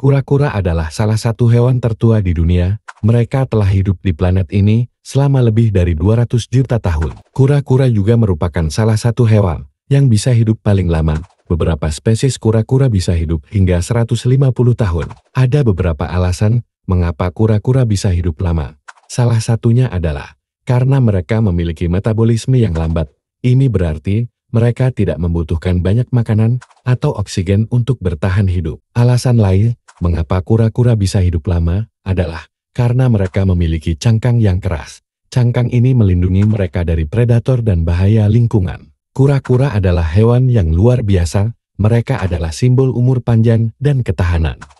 Kura-kura adalah salah satu hewan tertua di dunia, mereka telah hidup di planet ini selama lebih dari 200 juta tahun. Kura-kura juga merupakan salah satu hewan yang bisa hidup paling lama. Beberapa spesies kura-kura bisa hidup hingga 150 tahun. Ada beberapa alasan mengapa kura-kura bisa hidup lama. Salah satunya adalah karena mereka memiliki metabolisme yang lambat. Ini berarti mereka tidak membutuhkan banyak makanan atau oksigen untuk bertahan hidup. Alasan lain mengapa kura-kura bisa hidup lama, adalah karena mereka memiliki cangkang yang keras. Cangkang ini melindungi mereka dari predator dan bahaya lingkungan. Kura-kura adalah hewan yang luar biasa, mereka adalah simbol umur panjang dan ketahanan.